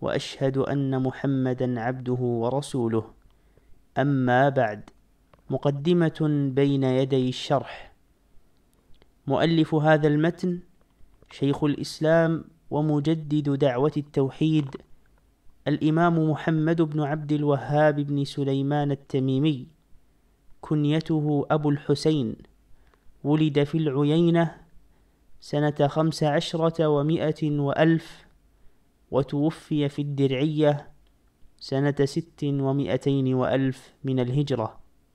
واشهد ان محمدا عبده ورسوله اما بعد مقدمه بين يدي الشرح مؤلف هذا المتن شيخ الاسلام ومجدد دعوه التوحيد الامام محمد بن عبد الوهاب بن سليمان التميمي كنيته ابو الحسين ولد في العيينه سنه خمس عشره ومائه والف وتوفي في الدرعية سنة ست ومئتين وألف من الهجرة